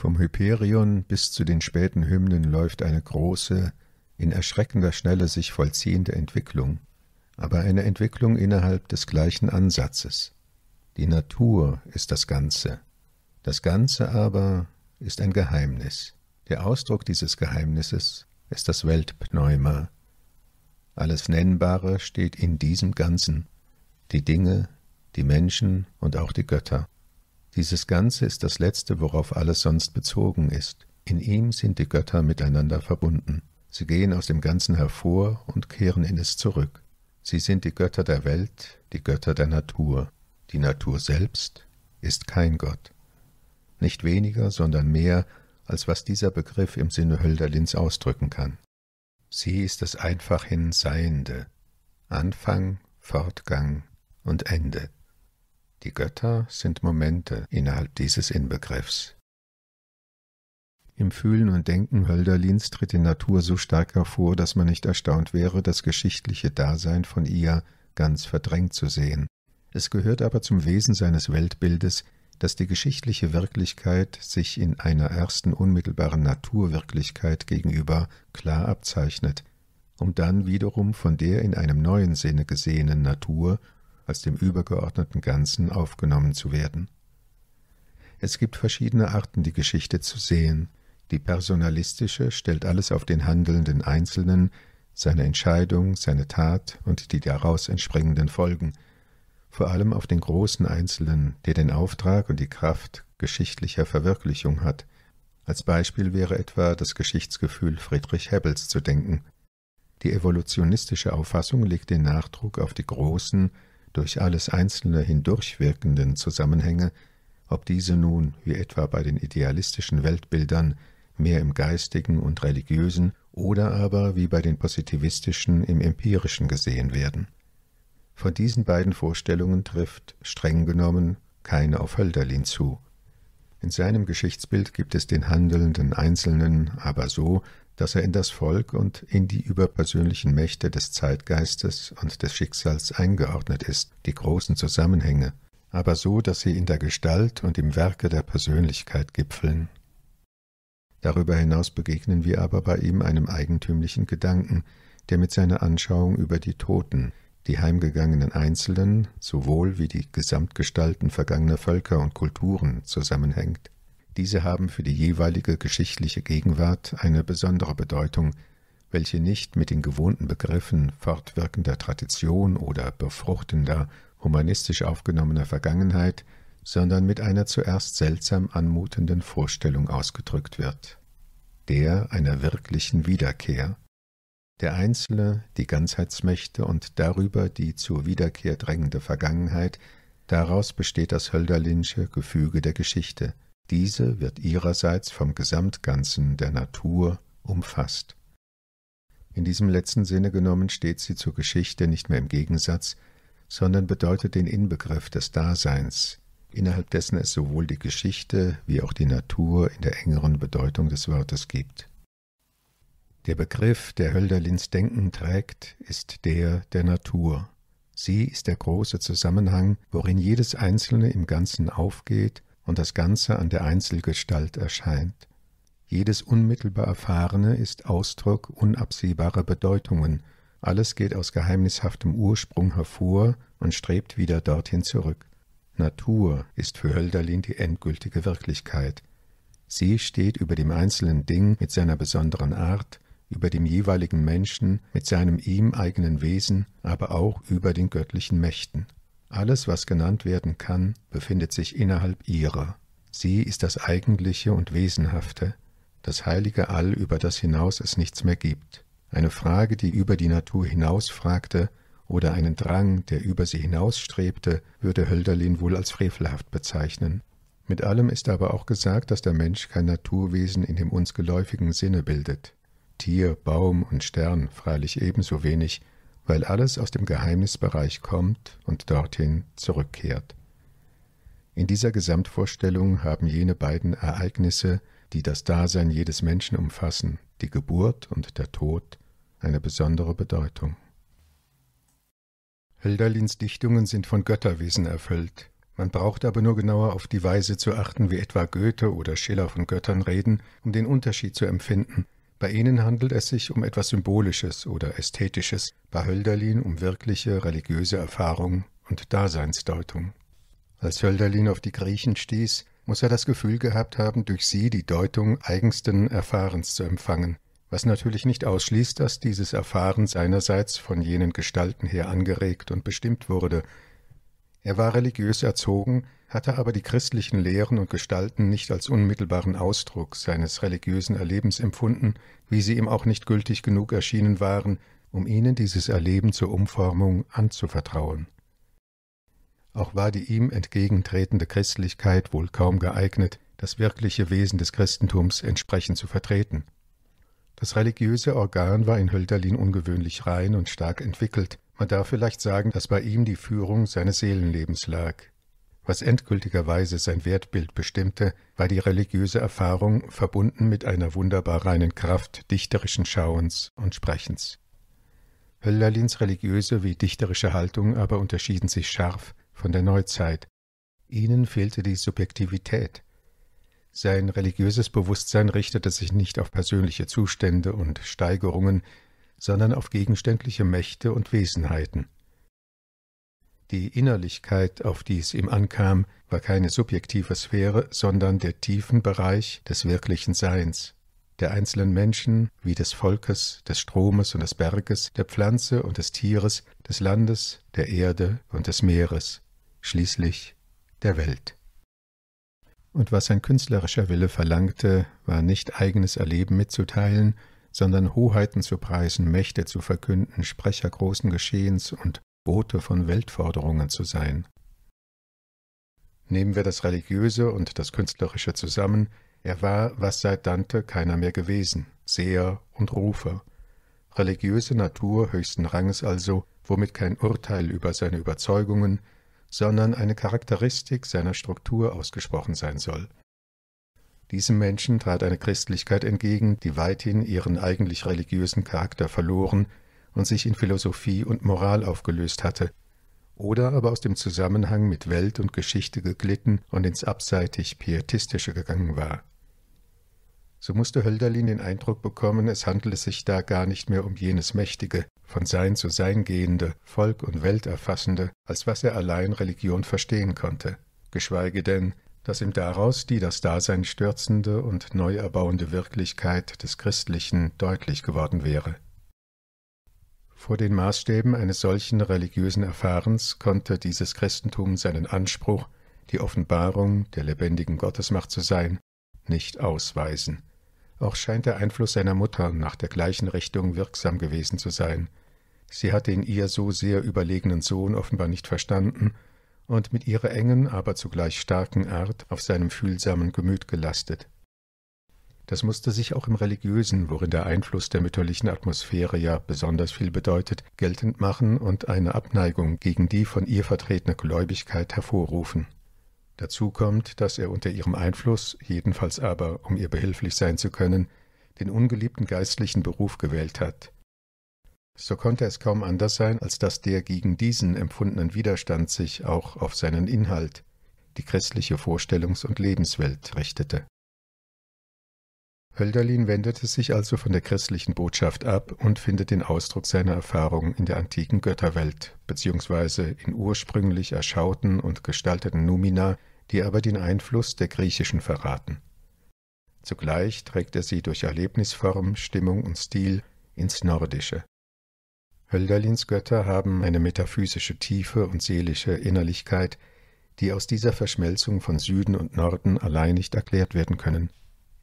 Vom Hyperion bis zu den späten Hymnen läuft eine große, in erschreckender Schnelle sich vollziehende Entwicklung, aber eine Entwicklung innerhalb des gleichen Ansatzes. Die Natur ist das Ganze. Das Ganze aber ist ein Geheimnis. Der Ausdruck dieses Geheimnisses ist das Weltpneuma. Alles Nennbare steht in diesem Ganzen, die Dinge, die Menschen und auch die Götter. Dieses Ganze ist das Letzte, worauf alles sonst bezogen ist. In ihm sind die Götter miteinander verbunden. Sie gehen aus dem Ganzen hervor und kehren in es zurück. Sie sind die Götter der Welt, die Götter der Natur. Die Natur selbst ist kein Gott. Nicht weniger, sondern mehr, als was dieser Begriff im Sinne Hölderlins ausdrücken kann. Sie ist das einfach hin Seiende, Anfang, Fortgang und Ende. Die Götter sind Momente innerhalb dieses Inbegriffs. Im Fühlen und Denken Hölderlins tritt die Natur so stark hervor, dass man nicht erstaunt wäre, das geschichtliche Dasein von ihr ganz verdrängt zu sehen. Es gehört aber zum Wesen seines Weltbildes, dass die geschichtliche Wirklichkeit sich in einer ersten unmittelbaren Naturwirklichkeit gegenüber klar abzeichnet, um dann wiederum von der in einem neuen Sinne gesehenen Natur als dem übergeordneten Ganzen aufgenommen zu werden. Es gibt verschiedene Arten, die Geschichte zu sehen. Die personalistische stellt alles auf den handelnden Einzelnen, seine Entscheidung, seine Tat und die daraus entspringenden Folgen, vor allem auf den großen Einzelnen, der den Auftrag und die Kraft geschichtlicher Verwirklichung hat. Als Beispiel wäre etwa das Geschichtsgefühl Friedrich Hebbels zu denken. Die evolutionistische Auffassung legt den Nachdruck auf die großen, durch alles Einzelne hindurchwirkenden Zusammenhänge, ob diese nun, wie etwa bei den idealistischen Weltbildern, mehr im geistigen und religiösen oder aber wie bei den positivistischen im empirischen gesehen werden. Von diesen beiden Vorstellungen trifft, streng genommen, keine auf Hölderlin zu. In seinem Geschichtsbild gibt es den handelnden Einzelnen aber so, dass er in das Volk und in die überpersönlichen Mächte des Zeitgeistes und des Schicksals eingeordnet ist, die großen Zusammenhänge, aber so, dass sie in der Gestalt und im Werke der Persönlichkeit gipfeln. Darüber hinaus begegnen wir aber bei ihm einem eigentümlichen Gedanken, der mit seiner Anschauung über die Toten, die heimgegangenen Einzelnen sowohl wie die Gesamtgestalten vergangener Völker und Kulturen zusammenhängt. Diese haben für die jeweilige geschichtliche Gegenwart eine besondere Bedeutung, welche nicht mit den gewohnten Begriffen fortwirkender Tradition oder befruchtender, humanistisch aufgenommener Vergangenheit, sondern mit einer zuerst seltsam anmutenden Vorstellung ausgedrückt wird, der einer wirklichen Wiederkehr, der Einzelne, die Ganzheitsmächte und darüber die zur Wiederkehr drängende Vergangenheit, daraus besteht das Hölderlinsche Gefüge der Geschichte – diese wird ihrerseits vom Gesamtganzen der Natur umfasst. In diesem letzten Sinne genommen steht sie zur Geschichte nicht mehr im Gegensatz, sondern bedeutet den Inbegriff des Daseins, innerhalb dessen es sowohl die Geschichte wie auch die Natur in der engeren Bedeutung des Wortes gibt. Der Begriff, der Hölderlins Denken trägt, ist der der Natur. Sie ist der große Zusammenhang, worin jedes Einzelne im Ganzen aufgeht und das Ganze an der Einzelgestalt erscheint. Jedes unmittelbar Erfahrene ist Ausdruck unabsehbarer Bedeutungen, alles geht aus geheimnishaftem Ursprung hervor und strebt wieder dorthin zurück. Natur ist für Hölderlin die endgültige Wirklichkeit. Sie steht über dem einzelnen Ding mit seiner besonderen Art, über dem jeweiligen Menschen mit seinem ihm eigenen Wesen, aber auch über den göttlichen Mächten. Alles, was genannt werden kann, befindet sich innerhalb ihrer. Sie ist das Eigentliche und Wesenhafte, das heilige All, über das hinaus es nichts mehr gibt, eine Frage, die über die Natur hinaus fragte, oder einen Drang, der über sie hinausstrebte, würde Hölderlin wohl als frevelhaft bezeichnen. Mit allem ist aber auch gesagt, dass der Mensch kein Naturwesen in dem uns geläufigen Sinne bildet. Tier, Baum und Stern freilich ebenso wenig, weil alles aus dem Geheimnisbereich kommt und dorthin zurückkehrt. In dieser Gesamtvorstellung haben jene beiden Ereignisse, die das Dasein jedes Menschen umfassen, die Geburt und der Tod, eine besondere Bedeutung. Hölderlins Dichtungen sind von Götterwesen erfüllt. Man braucht aber nur genauer auf die Weise zu achten, wie etwa Goethe oder Schiller von Göttern reden, um den Unterschied zu empfinden – bei ihnen handelt es sich um etwas Symbolisches oder Ästhetisches, bei Hölderlin um wirkliche religiöse Erfahrung und Daseinsdeutung. Als Hölderlin auf die Griechen stieß, muss er das Gefühl gehabt haben, durch sie die Deutung eigensten Erfahrens zu empfangen, was natürlich nicht ausschließt, dass dieses Erfahren seinerseits von jenen Gestalten her angeregt und bestimmt wurde, er war religiös erzogen, hatte aber die christlichen Lehren und Gestalten nicht als unmittelbaren Ausdruck seines religiösen Erlebens empfunden, wie sie ihm auch nicht gültig genug erschienen waren, um ihnen dieses Erleben zur Umformung anzuvertrauen. Auch war die ihm entgegentretende Christlichkeit wohl kaum geeignet, das wirkliche Wesen des Christentums entsprechend zu vertreten. Das religiöse Organ war in Hölderlin ungewöhnlich rein und stark entwickelt, man darf vielleicht sagen, dass bei ihm die Führung seines Seelenlebens lag. Was endgültigerweise sein Wertbild bestimmte, war die religiöse Erfahrung verbunden mit einer wunderbar reinen Kraft dichterischen Schauens und Sprechens. Höllerlins religiöse wie dichterische Haltung aber unterschieden sich scharf von der Neuzeit. Ihnen fehlte die Subjektivität. Sein religiöses Bewusstsein richtete sich nicht auf persönliche Zustände und Steigerungen, sondern auf gegenständliche Mächte und Wesenheiten. Die Innerlichkeit, auf die es ihm ankam, war keine subjektive Sphäre, sondern der tiefen Bereich des wirklichen Seins, der einzelnen Menschen wie des Volkes, des Stromes und des Berges, der Pflanze und des Tieres, des Landes, der Erde und des Meeres, schließlich der Welt. Und was sein künstlerischer Wille verlangte, war nicht eigenes Erleben mitzuteilen, sondern Hoheiten zu preisen, Mächte zu verkünden, Sprecher großen Geschehens und Bote von Weltforderungen zu sein. Nehmen wir das Religiöse und das Künstlerische zusammen, er war, was seit Dante keiner mehr gewesen, Seher und Rufer. Religiöse Natur höchsten Ranges also, womit kein Urteil über seine Überzeugungen, sondern eine Charakteristik seiner Struktur ausgesprochen sein soll. Diesen Menschen trat eine Christlichkeit entgegen, die weithin ihren eigentlich religiösen Charakter verloren und sich in Philosophie und Moral aufgelöst hatte, oder aber aus dem Zusammenhang mit Welt und Geschichte geglitten und ins abseitig Pietistische gegangen war. So musste Hölderlin den Eindruck bekommen, es handele sich da gar nicht mehr um jenes mächtige, von Sein zu Sein gehende, Volk und Welt erfassende, als was er allein Religion verstehen konnte, geschweige denn dass ihm daraus die das Dasein stürzende und neu erbauende Wirklichkeit des Christlichen deutlich geworden wäre. Vor den Maßstäben eines solchen religiösen Erfahrens konnte dieses Christentum seinen Anspruch, die Offenbarung der lebendigen Gottesmacht zu sein, nicht ausweisen. Auch scheint der Einfluss seiner Mutter nach der gleichen Richtung wirksam gewesen zu sein. Sie hatte den ihr so sehr überlegenen Sohn offenbar nicht verstanden und mit ihrer engen, aber zugleich starken Art auf seinem fühlsamen Gemüt gelastet. Das musste sich auch im Religiösen, worin der Einfluss der mütterlichen Atmosphäre ja besonders viel bedeutet, geltend machen und eine Abneigung gegen die von ihr vertretene Gläubigkeit hervorrufen. Dazu kommt, dass er unter ihrem Einfluss, jedenfalls aber, um ihr behilflich sein zu können, den ungeliebten geistlichen Beruf gewählt hat, so konnte es kaum anders sein, als dass der gegen diesen empfundenen Widerstand sich auch auf seinen Inhalt, die christliche Vorstellungs- und Lebenswelt, richtete. Hölderlin wendete sich also von der christlichen Botschaft ab und findet den Ausdruck seiner Erfahrung in der antiken Götterwelt, beziehungsweise in ursprünglich erschauten und gestalteten Numina, die aber den Einfluss der griechischen verraten. Zugleich trägt er sie durch Erlebnisform, Stimmung und Stil ins Nordische. Hölderlins Götter haben eine metaphysische Tiefe und seelische Innerlichkeit, die aus dieser Verschmelzung von Süden und Norden allein nicht erklärt werden können.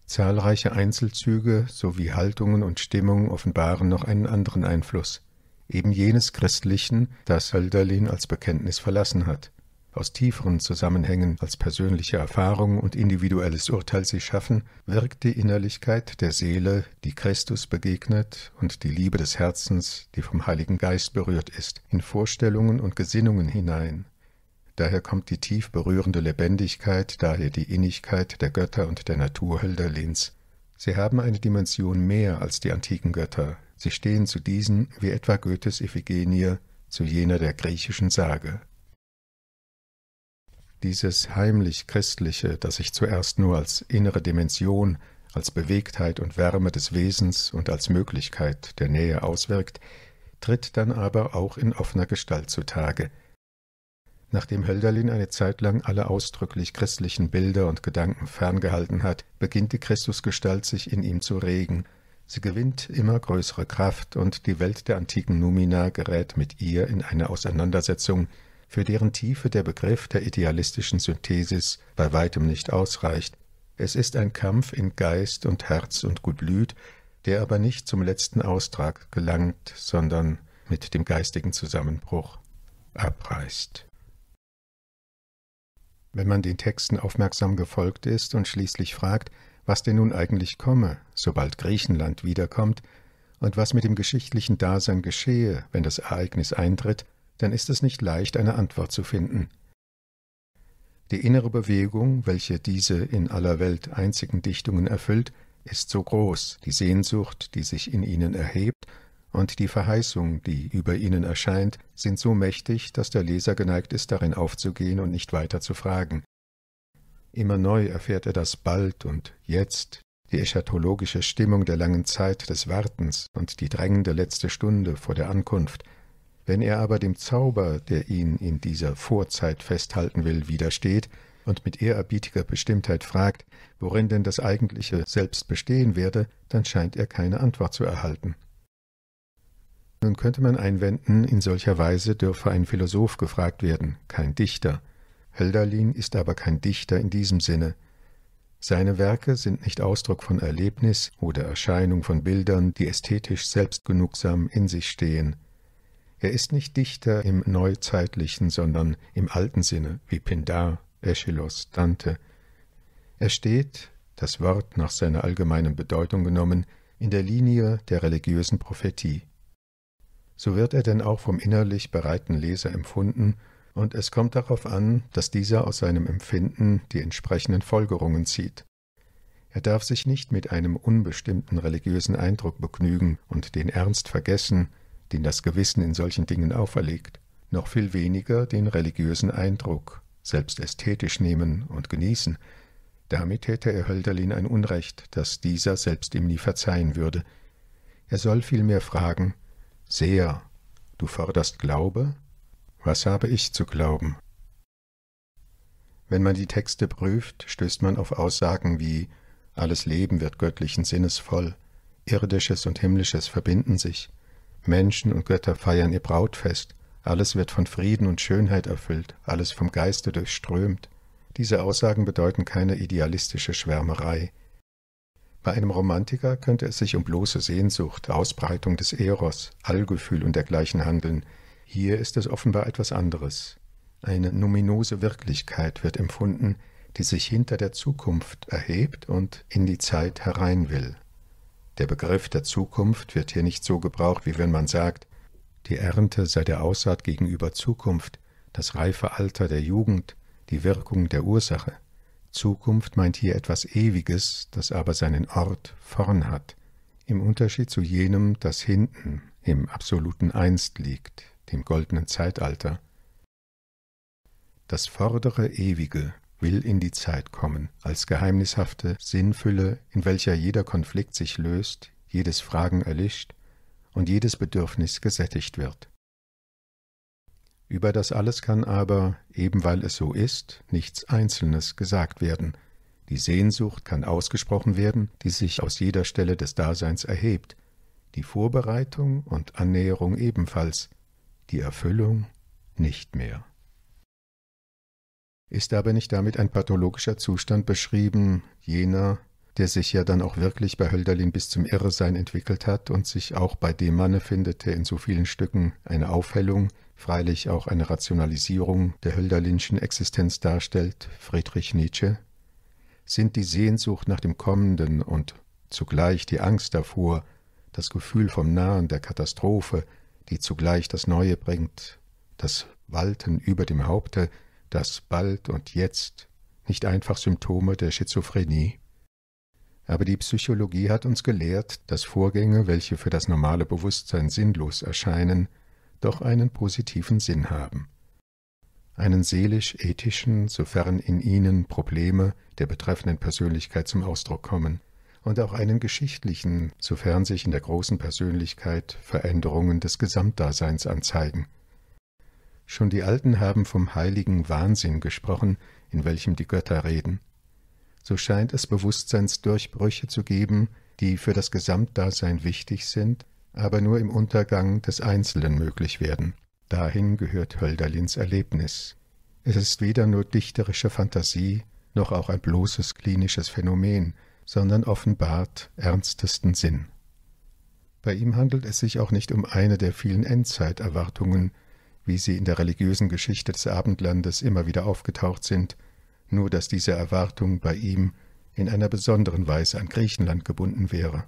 Zahlreiche Einzelzüge sowie Haltungen und Stimmungen offenbaren noch einen anderen Einfluss, eben jenes Christlichen, das Hölderlin als Bekenntnis verlassen hat aus tieferen Zusammenhängen als persönliche Erfahrung und individuelles Urteil sie schaffen, wirkt die Innerlichkeit der Seele, die Christus begegnet, und die Liebe des Herzens, die vom Heiligen Geist berührt ist, in Vorstellungen und Gesinnungen hinein. Daher kommt die tief berührende Lebendigkeit, daher die Innigkeit der Götter und der Natur Hölderlins. Sie haben eine Dimension mehr als die antiken Götter. Sie stehen zu diesen, wie etwa Goethes Iphigenie, zu jener der griechischen Sage. Dieses heimlich Christliche, das ich zuerst nur als innere Dimension, als Bewegtheit und Wärme des Wesens und als Möglichkeit der Nähe auswirkt, tritt dann aber auch in offener Gestalt zutage. Nachdem Hölderlin eine Zeit lang alle ausdrücklich christlichen Bilder und Gedanken ferngehalten hat, beginnt die Christusgestalt sich in ihm zu regen. Sie gewinnt immer größere Kraft und die Welt der antiken Numina gerät mit ihr in eine Auseinandersetzung, für deren Tiefe der Begriff der idealistischen Synthesis bei weitem nicht ausreicht. Es ist ein Kampf in Geist und Herz und Gutblüt, der aber nicht zum letzten Austrag gelangt, sondern mit dem geistigen Zusammenbruch abreißt. Wenn man den Texten aufmerksam gefolgt ist und schließlich fragt, was denn nun eigentlich komme, sobald Griechenland wiederkommt, und was mit dem geschichtlichen Dasein geschehe, wenn das Ereignis eintritt, dann ist es nicht leicht, eine Antwort zu finden. Die innere Bewegung, welche diese in aller Welt einzigen Dichtungen erfüllt, ist so groß, die Sehnsucht, die sich in ihnen erhebt, und die Verheißung, die über ihnen erscheint, sind so mächtig, dass der Leser geneigt ist, darin aufzugehen und nicht weiter zu fragen. Immer neu erfährt er das bald und jetzt, die eschatologische Stimmung der langen Zeit des Wartens und die drängende letzte Stunde vor der Ankunft, wenn er aber dem Zauber, der ihn in dieser Vorzeit festhalten will, widersteht und mit ehrerbietiger Bestimmtheit fragt, worin denn das eigentliche Selbst bestehen werde, dann scheint er keine Antwort zu erhalten. Nun könnte man einwenden, in solcher Weise dürfe ein Philosoph gefragt werden, kein Dichter. Hölderlin ist aber kein Dichter in diesem Sinne. Seine Werke sind nicht Ausdruck von Erlebnis oder Erscheinung von Bildern, die ästhetisch selbstgenugsam in sich stehen, er ist nicht Dichter im neuzeitlichen, sondern im alten Sinne, wie Pindar, Aeschylus, Dante. Er steht, das Wort nach seiner allgemeinen Bedeutung genommen, in der Linie der religiösen Prophetie. So wird er denn auch vom innerlich bereiten Leser empfunden, und es kommt darauf an, dass dieser aus seinem Empfinden die entsprechenden Folgerungen zieht. Er darf sich nicht mit einem unbestimmten religiösen Eindruck begnügen und den Ernst vergessen, den das Gewissen in solchen Dingen auferlegt, noch viel weniger den religiösen Eindruck, selbst ästhetisch nehmen und genießen. Damit täte er Hölderlin ein Unrecht, das dieser selbst ihm nie verzeihen würde. Er soll vielmehr fragen, »Sehr, du forderst Glaube? Was habe ich zu glauben? Wenn man die Texte prüft, stößt man auf Aussagen wie alles Leben wird göttlichen Sinnes voll, irdisches und himmlisches verbinden sich, Menschen und Götter feiern ihr Brautfest, alles wird von Frieden und Schönheit erfüllt, alles vom Geiste durchströmt. Diese Aussagen bedeuten keine idealistische Schwärmerei. Bei einem Romantiker könnte es sich um bloße Sehnsucht, Ausbreitung des Eros, Allgefühl und dergleichen handeln. Hier ist es offenbar etwas anderes. Eine numinose Wirklichkeit wird empfunden, die sich hinter der Zukunft erhebt und in die Zeit herein will. Der Begriff der Zukunft wird hier nicht so gebraucht, wie wenn man sagt, die Ernte sei der Aussaat gegenüber Zukunft, das reife Alter der Jugend, die Wirkung der Ursache. Zukunft meint hier etwas Ewiges, das aber seinen Ort vorn hat, im Unterschied zu jenem, das hinten, im absoluten Einst liegt, dem goldenen Zeitalter. Das vordere Ewige will in die Zeit kommen, als geheimnishafte Sinnfülle, in welcher jeder Konflikt sich löst, jedes Fragen erlischt und jedes Bedürfnis gesättigt wird. Über das alles kann aber, eben weil es so ist, nichts Einzelnes gesagt werden. Die Sehnsucht kann ausgesprochen werden, die sich aus jeder Stelle des Daseins erhebt, die Vorbereitung und Annäherung ebenfalls, die Erfüllung nicht mehr. Ist aber nicht damit ein pathologischer Zustand beschrieben, jener, der sich ja dann auch wirklich bei Hölderlin bis zum Irresein entwickelt hat und sich auch bei dem Manne findet, der in so vielen Stücken eine Aufhellung, freilich auch eine Rationalisierung der Hölderlinschen Existenz darstellt, Friedrich Nietzsche? Sind die Sehnsucht nach dem Kommenden und zugleich die Angst davor, das Gefühl vom Nahen der Katastrophe, die zugleich das Neue bringt, das Walten über dem Haupte, das Bald und Jetzt nicht einfach Symptome der Schizophrenie. Aber die Psychologie hat uns gelehrt, dass Vorgänge, welche für das normale Bewusstsein sinnlos erscheinen, doch einen positiven Sinn haben. Einen seelisch-ethischen, sofern in ihnen Probleme der betreffenden Persönlichkeit zum Ausdruck kommen, und auch einen geschichtlichen, sofern sich in der großen Persönlichkeit Veränderungen des Gesamtdaseins anzeigen Schon die Alten haben vom heiligen Wahnsinn gesprochen, in welchem die Götter reden. So scheint es Bewusstseinsdurchbrüche zu geben, die für das Gesamtdasein wichtig sind, aber nur im Untergang des Einzelnen möglich werden. Dahin gehört Hölderlins Erlebnis. Es ist weder nur dichterische Fantasie, noch auch ein bloßes klinisches Phänomen, sondern offenbart ernstesten Sinn. Bei ihm handelt es sich auch nicht um eine der vielen Endzeiterwartungen, wie sie in der religiösen Geschichte des Abendlandes immer wieder aufgetaucht sind, nur dass diese Erwartung bei ihm in einer besonderen Weise an Griechenland gebunden wäre.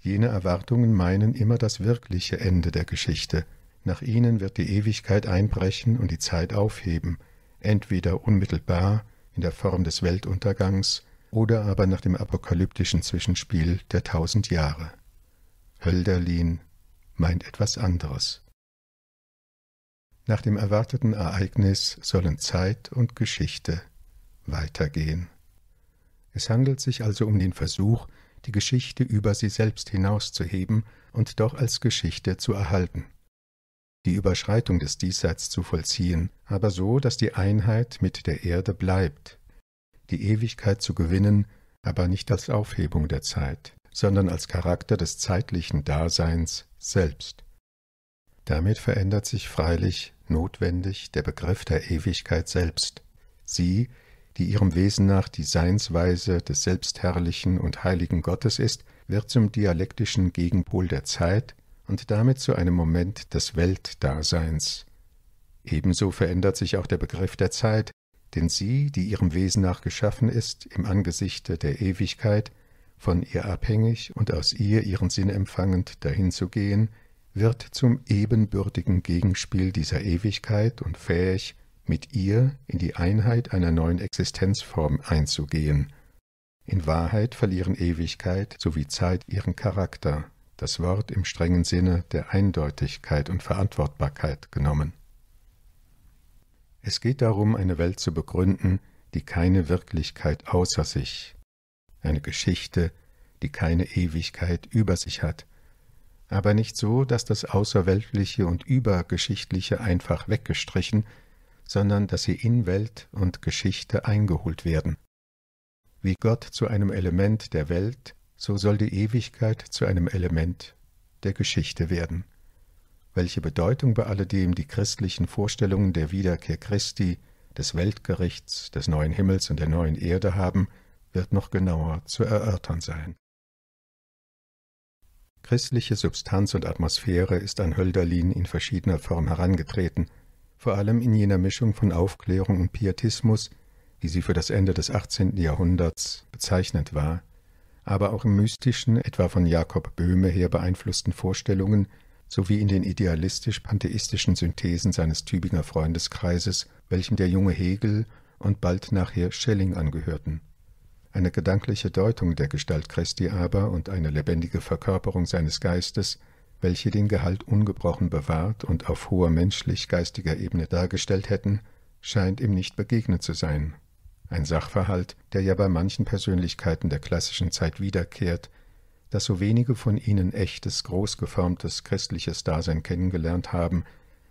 Jene Erwartungen meinen immer das wirkliche Ende der Geschichte, nach ihnen wird die Ewigkeit einbrechen und die Zeit aufheben, entweder unmittelbar in der Form des Weltuntergangs oder aber nach dem apokalyptischen Zwischenspiel der tausend Jahre. Hölderlin meint etwas anderes. Nach dem erwarteten Ereignis sollen Zeit und Geschichte weitergehen. Es handelt sich also um den Versuch, die Geschichte über sie selbst hinauszuheben und doch als Geschichte zu erhalten. Die Überschreitung des Diesseits zu vollziehen, aber so, dass die Einheit mit der Erde bleibt, die Ewigkeit zu gewinnen, aber nicht als Aufhebung der Zeit, sondern als Charakter des zeitlichen Daseins selbst. Damit verändert sich freilich notwendig der Begriff der Ewigkeit selbst, sie, die ihrem Wesen nach die Seinsweise des selbstherrlichen und heiligen Gottes ist, wird zum dialektischen Gegenpol der Zeit und damit zu einem Moment des Weltdaseins. Ebenso verändert sich auch der Begriff der Zeit, denn sie, die ihrem Wesen nach geschaffen ist, im Angesichte der Ewigkeit, von ihr abhängig und aus ihr ihren Sinn empfangend dahin zu gehen, wird zum ebenbürtigen Gegenspiel dieser Ewigkeit und fähig, mit ihr in die Einheit einer neuen Existenzform einzugehen. In Wahrheit verlieren Ewigkeit sowie Zeit ihren Charakter, das Wort im strengen Sinne der Eindeutigkeit und Verantwortbarkeit genommen. Es geht darum, eine Welt zu begründen, die keine Wirklichkeit außer sich, eine Geschichte, die keine Ewigkeit über sich hat, aber nicht so, dass das Außerweltliche und Übergeschichtliche einfach weggestrichen, sondern dass sie in Welt und Geschichte eingeholt werden. Wie Gott zu einem Element der Welt, so soll die Ewigkeit zu einem Element der Geschichte werden. Welche Bedeutung bei alledem die christlichen Vorstellungen der Wiederkehr Christi, des Weltgerichts, des neuen Himmels und der neuen Erde haben, wird noch genauer zu erörtern sein. Christliche Substanz und Atmosphäre ist an Hölderlin in verschiedener Form herangetreten, vor allem in jener Mischung von Aufklärung und Pietismus, wie sie für das Ende des 18. Jahrhunderts bezeichnet war, aber auch im mystischen, etwa von Jakob Böhme her beeinflussten Vorstellungen sowie in den idealistisch-pantheistischen Synthesen seines Tübinger Freundeskreises, welchem der junge Hegel und bald nachher Schelling angehörten eine gedankliche Deutung der Gestalt Christi aber und eine lebendige Verkörperung seines Geistes, welche den Gehalt ungebrochen bewahrt und auf hoher menschlich-geistiger Ebene dargestellt hätten, scheint ihm nicht begegnet zu sein. Ein Sachverhalt, der ja bei manchen Persönlichkeiten der klassischen Zeit wiederkehrt, dass so wenige von ihnen echtes, großgeformtes christliches Dasein kennengelernt haben,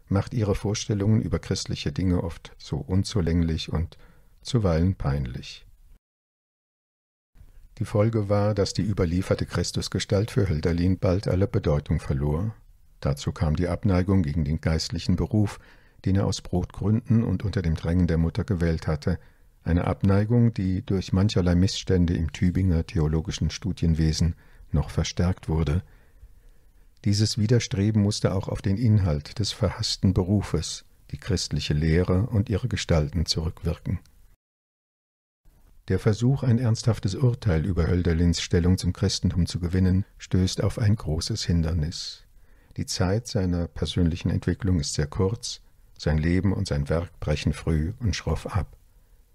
macht ihre Vorstellungen über christliche Dinge oft so unzulänglich und zuweilen peinlich. Die Folge war, dass die überlieferte Christusgestalt für Hölderlin bald alle Bedeutung verlor. Dazu kam die Abneigung gegen den geistlichen Beruf, den er aus Brotgründen und unter dem Drängen der Mutter gewählt hatte, eine Abneigung, die durch mancherlei Missstände im Tübinger theologischen Studienwesen noch verstärkt wurde. Dieses Widerstreben musste auch auf den Inhalt des verhassten Berufes, die christliche Lehre und ihre Gestalten zurückwirken. Der Versuch, ein ernsthaftes Urteil über Hölderlins Stellung zum Christentum zu gewinnen, stößt auf ein großes Hindernis. Die Zeit seiner persönlichen Entwicklung ist sehr kurz, sein Leben und sein Werk brechen früh und schroff ab.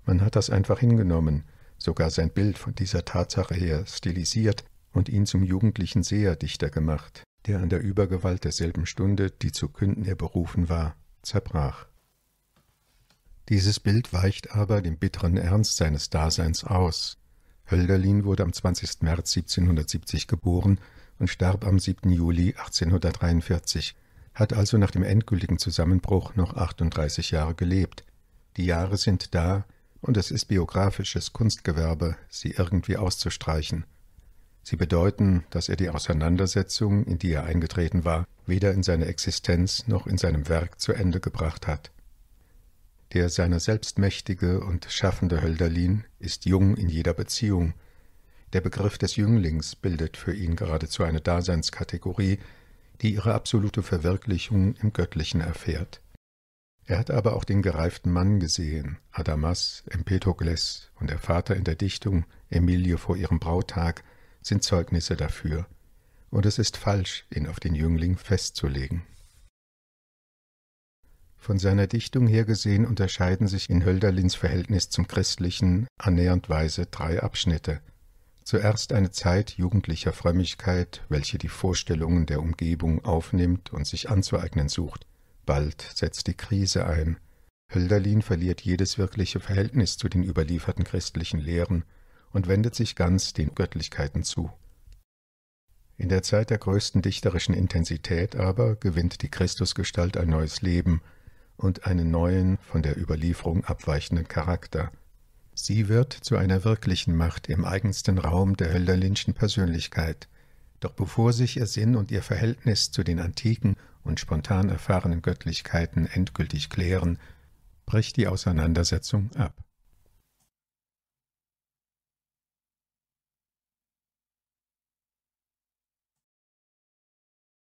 Man hat das einfach hingenommen, sogar sein Bild von dieser Tatsache her stilisiert und ihn zum jugendlichen Seherdichter gemacht, der an der Übergewalt derselben Stunde, die zu künden er berufen war, zerbrach. Dieses Bild weicht aber dem bitteren Ernst seines Daseins aus. Hölderlin wurde am 20. März 1770 geboren und starb am 7. Juli 1843, hat also nach dem endgültigen Zusammenbruch noch 38 Jahre gelebt. Die Jahre sind da, und es ist biografisches Kunstgewerbe, sie irgendwie auszustreichen. Sie bedeuten, dass er die Auseinandersetzung, in die er eingetreten war, weder in seiner Existenz noch in seinem Werk zu Ende gebracht hat. Der seiner selbst mächtige und schaffende Hölderlin ist jung in jeder Beziehung. Der Begriff des Jünglings bildet für ihn geradezu eine Daseinskategorie, die ihre absolute Verwirklichung im Göttlichen erfährt. Er hat aber auch den gereiften Mann gesehen, Adamas, Empedokles und der Vater in der Dichtung, Emilie vor ihrem Brautag, sind Zeugnisse dafür. Und es ist falsch, ihn auf den Jüngling festzulegen. Von seiner Dichtung her gesehen unterscheiden sich in Hölderlins Verhältnis zum Christlichen annähernd weise drei Abschnitte. Zuerst eine Zeit jugendlicher Frömmigkeit, welche die Vorstellungen der Umgebung aufnimmt und sich anzueignen sucht. Bald setzt die Krise ein. Hölderlin verliert jedes wirkliche Verhältnis zu den überlieferten christlichen Lehren und wendet sich ganz den Göttlichkeiten zu. In der Zeit der größten dichterischen Intensität aber gewinnt die Christusgestalt ein neues Leben – und einen neuen, von der Überlieferung abweichenden Charakter. Sie wird zu einer wirklichen Macht im eigensten Raum der Hölderlinschen Persönlichkeit. Doch bevor sich ihr Sinn und ihr Verhältnis zu den antiken und spontan erfahrenen Göttlichkeiten endgültig klären, bricht die Auseinandersetzung ab.